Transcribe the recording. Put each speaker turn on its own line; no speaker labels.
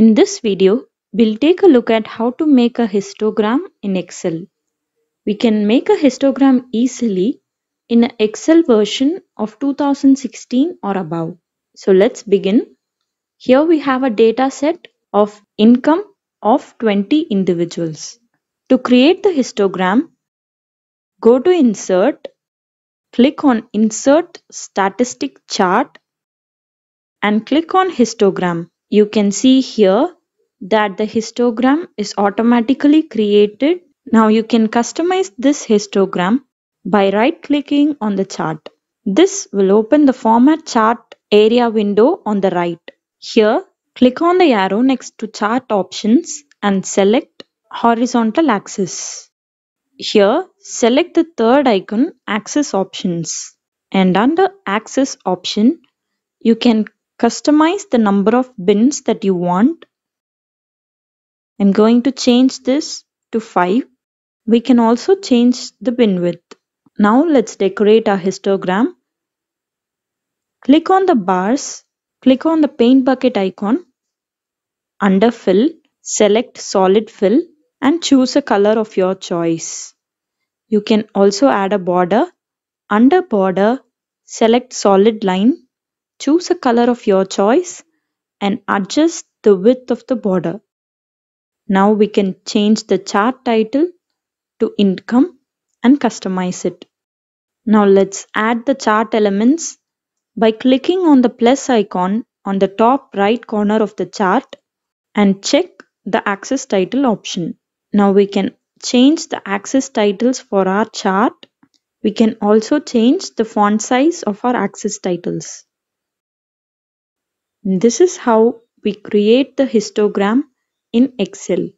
In this video, we'll take a look at how to make a histogram in Excel. We can make a histogram easily in an Excel version of 2016 or above. So let's begin. Here we have a data set of income of 20 individuals. To create the histogram, go to Insert, click on Insert Statistic Chart and click on Histogram. You can see here that the histogram is automatically created. Now you can customize this histogram by right clicking on the chart. This will open the format chart area window on the right. Here click on the arrow next to chart options and select horizontal axis. Here select the third icon axis options and under axis option you can customize the number of bins that you want. I'm going to change this to 5. We can also change the bin width. Now let's decorate our histogram. Click on the bars, click on the paint bucket icon. Under fill, select solid fill and choose a color of your choice. You can also add a border. Under border, select solid line Choose a color of your choice and adjust the width of the border. Now we can change the chart title to income and customize it. Now let's add the chart elements by clicking on the plus icon on the top right corner of the chart and check the axis title option. Now we can change the axis titles for our chart. We can also change the font size of our axis titles. This is how we create the histogram in Excel.